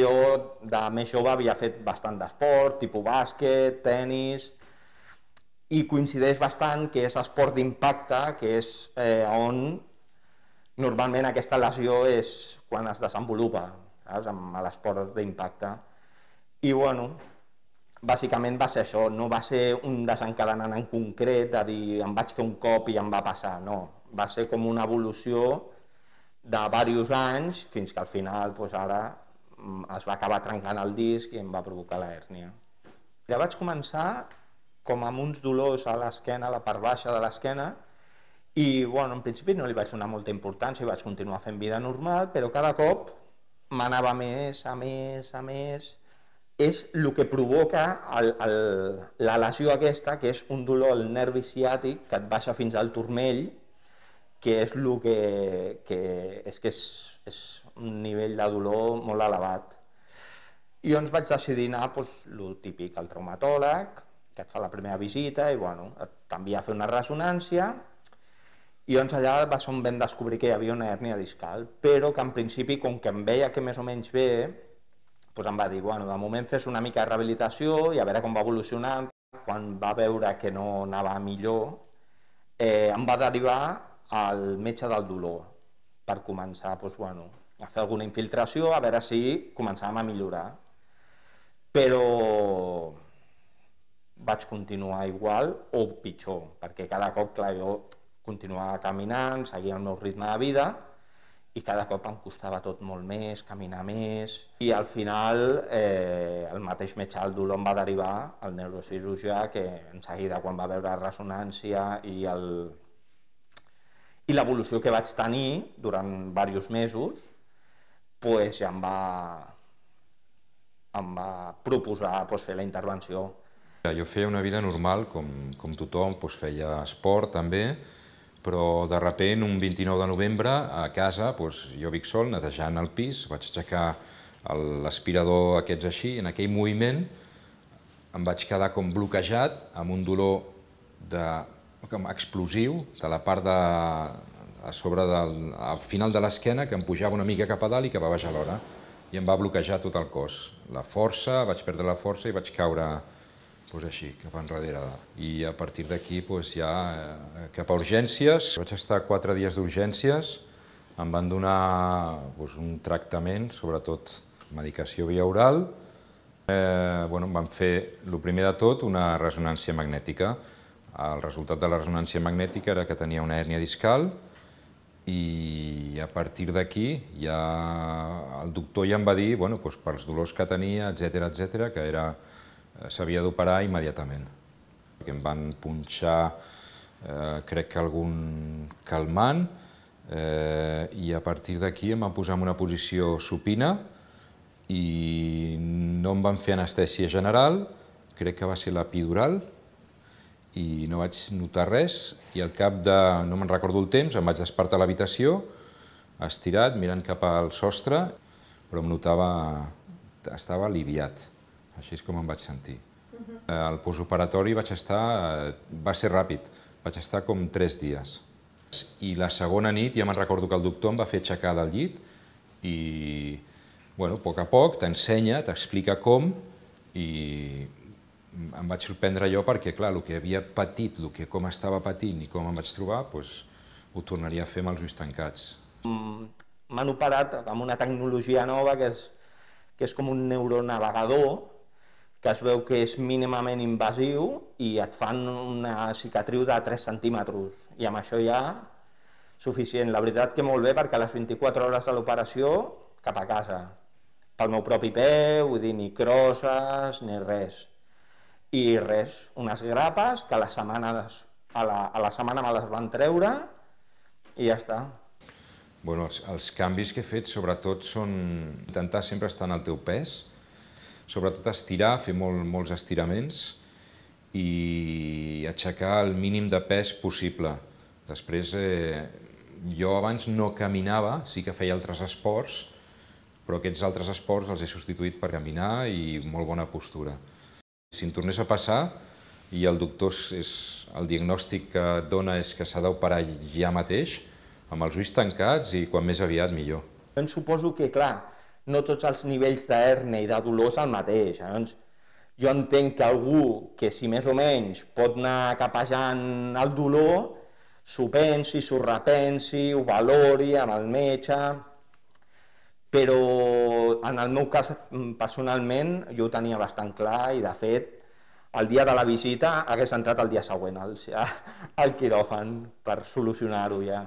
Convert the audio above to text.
jo de més jove havia fet bastant d'esport, tipus bàsquet, tennis, i coincideix bastant que és esport d'impacte, que és eh, on normalment aquesta lesió és quan es desenvolupa, saps? amb l'esport d'impacte. I bueno, bàsicament va ser això, no va ser un desencadenant en concret de dir em vaig fer un cop i em va passar, no. Va ser com una evolució de diversos anys fins que al final, doncs ara, Mm, es va acabar trencant el disc i em va provocar la hèrnia. Ja vaig començar com amb uns dolors a l'esquena, a la part baixa de l'esquena, i bueno, en principi no li vaig donar molta importància i vaig continuar fent vida normal, però cada cop m'anava més, a més, a més... És el que provoca el, el, la lesió aquesta, que és un dolor al nervi ciàtic que et baixa fins al turmell, que és el que, que, és, que és, és un nivell de dolor molt elevat. I jo ens vaig decidir anar, doncs, el típic, al traumatòleg, que et fa la primera visita i, bueno, t'envia a fer una ressonància, i doncs allà va ser on vam descobrir que hi havia una hèrnia discal, però que en principi, com que em veia que més o menys bé, doncs em va dir, bueno, de moment fes una mica de rehabilitació i a veure com va evolucionant. Quan va veure que no anava millor, eh, em va derivar al metge del dolor per començar, doncs, bueno, a fer alguna infiltració, a veure si començàvem a millorar. Però vaig continuar igual o pitjor, perquè cada cop, clar, jo continuava caminant, seguia el meu ritme de vida, i cada cop em costava tot molt més, caminar més, i al final eh, el mateix metge al dolor em va derivar al neurocirurgià, que en seguida quan va veure ressonància i el, i l'evolució que vaig tenir durant diversos mesos, pues, em, va, em va proposar pues, doncs, fer la intervenció. Jo feia una vida normal, com, com tothom, pues, doncs, feia esport també, però de sobte, un 29 de novembre, a casa, pues, doncs, jo vic sol, netejant el pis, vaig aixecar l'aspirador aquests així, en aquell moviment em vaig quedar com bloquejat, amb un dolor de, com explosiu, de la part de, a sobre del al final de l'esquena que em pujava una mica cap a dalt i que va baixar l'hora i em va bloquejar tot el cos. La força, vaig perdre la força i vaig caure doncs així, cap enrere. I a partir d'aquí doncs ja eh, cap a urgències. Vaig estar quatre dies d'urgències, em van donar doncs, un tractament, sobretot medicació via oral. Eh, bueno, em van fer, el primer de tot, una resonància magnètica. El resultat de la resonància magnètica era que tenia una hèrnia discal, i a partir d'aquí ja el doctor ja em va dir, bueno, doncs pels dolors que tenia, etc etc que era eh, s'havia d'operar immediatament. Que em van punxar, eh, crec que algun calmant, eh, i a partir d'aquí em van posar en una posició supina i no em van fer anestèsia general, crec que va ser l'epidural, i no vaig notar res i al cap de, no me'n recordo el temps, em vaig despertar a l'habitació, estirat, mirant cap al sostre, però em notava... estava aliviat. Així és com em vaig sentir. Uh mhm. -huh. El postoperatori vaig estar... Eh, va ser ràpid. Vaig estar com tres dies. I la segona nit ja me'n recordo que el doctor em va fer aixecar del llit i, bueno, a poc a poc t'ensenya, t'explica com i em vaig sorprendre jo perquè, clar, el que havia patit, el que com estava patint i com em vaig trobar, doncs, ho tornaria a fer amb els ulls tancats. Mm, m'han operat amb una tecnologia nova que és, que és com un neuronavegador, que es veu que és mínimament invasiu i et fan una cicatriu de 3 centímetres. I amb això ja suficient. La veritat que molt bé perquè a les 24 hores de l'operació cap a casa. Pel meu propi peu, vull dir, ni crosses, ni res i res, unes grapes que a la setmana, a la, a la setmana me les van treure i ja està. Bueno, els, els canvis que he fet sobretot són intentar sempre estar en el teu pes, sobretot estirar, fer molt, molts estiraments i aixecar el mínim de pes possible. Després, eh, jo abans no caminava, sí que feia altres esports, però aquests altres esports els he substituït per caminar i molt bona postura. Si em tornés a passar i el doctor és, el diagnòstic que et dona és que s'ha d'operar ja mateix, amb els ulls tancats i quan més aviat millor. Jo suposo que, clar, no tots els nivells d'herne i de dolor és el mateix. Llavors, jo entenc que algú que, si més o menys, pot anar capejant el dolor, s'ho pensi, s'ho repensi, ho valori amb el metge, però en el meu cas, mm, personalment, jo ho tenia bastant clar i, de fet, el dia de la visita hagués entrat el dia següent al, al quiròfan per solucionar-ho ja.